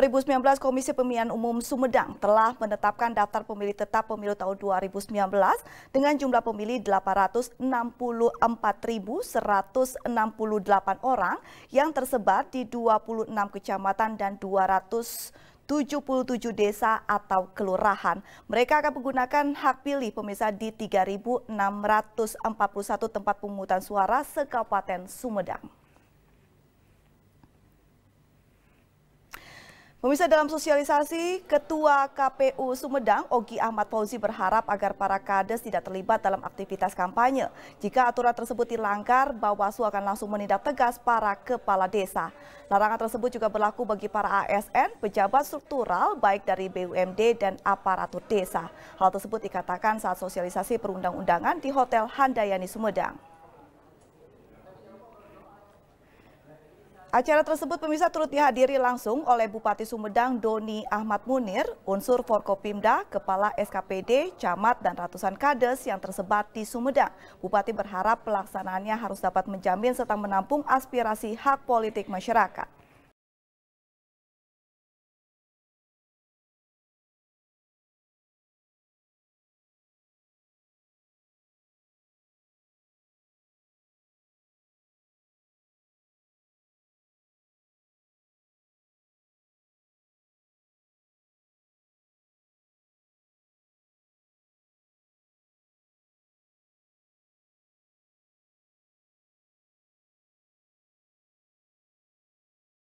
2019 Komisi Pemilihan Umum Sumedang telah menetapkan daftar pemilih tetap pemilu tahun 2019 dengan jumlah pemilih 864.168 orang yang tersebar di 26 kecamatan dan 200 77 desa atau kelurahan. Mereka akan menggunakan hak pilih pemirsa di 3.641 tempat pemungutan suara Kabupaten Sumedang. Pemirsa dalam sosialisasi, Ketua KPU Sumedang Ogi Ahmad Fauzi berharap agar para kades tidak terlibat dalam aktivitas kampanye. Jika aturan tersebut dilanggar, Bawaslu akan langsung menindak tegas para kepala desa. Larangan tersebut juga berlaku bagi para ASN, pejabat struktural baik dari BUMD dan aparatur desa. Hal tersebut dikatakan saat sosialisasi perundang-undangan di Hotel Handayani Sumedang. Acara tersebut pemirsa turut dihadiri langsung oleh Bupati Sumedang Doni Ahmad Munir, unsur Forkopimda, Kepala SKPD, Camat, dan ratusan kades yang tersebar di Sumedang. Bupati berharap pelaksanaannya harus dapat menjamin serta menampung aspirasi hak politik masyarakat.